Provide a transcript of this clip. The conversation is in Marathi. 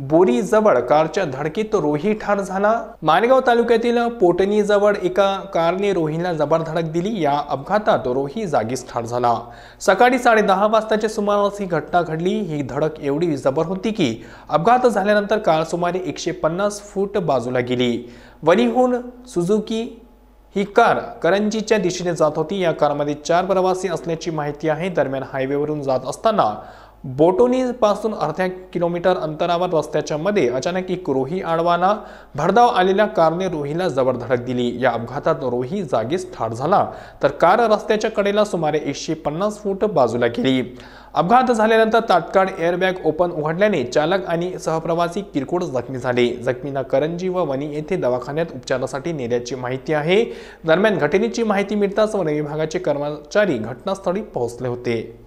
जवळ कारच्या धडकीत रोही ठार झाला माणगाव तालुक्यातील जवळ एका कारने रोहीला जबर धडक दिली या अपघातात रोही जागीच ठार झाला सकाळी साडे वाजताच्या सुमारास ही घटना घडली ही धडक एवढी जबर होती की अपघात झाल्यानंतर कार सुमारे एकशे पन्नास फूट बाजूला गेली वरीहून सुझुकी ही कार करंजीच्या दिशेने जात होती या कारमध्ये चार प्रवासी असल्याची माहिती आहे दरम्यान हायवेवरून जात असताना बोटोनीपासून अर्ध्या किलोमीटर अंतरावर रस्त्याच्या मध्ये अचानक एक रोही आडवाला भरधाव आलेल्या कारने रोहीला जबर धडक दिली या अपघातात रोही जागीच ठार झाला तर कार रस्त्याच्या कडेला सुमारे एकशे पन्नास फूट बाजूला गेली अपघात झाल्यानंतर तात्काळ एअरबॅग ओपन उघडल्याने चालक आणि सहप्रवासी किरकोळ जखमी झाले जखमींना करंजी व वणी येथे दवाखान्यात उपचारासाठी नेल्याची माहिती आहे दरम्यान घटनेची माहिती मिळताच वन विभागाचे कर्मचारी घटनास्थळी पोहोचले होते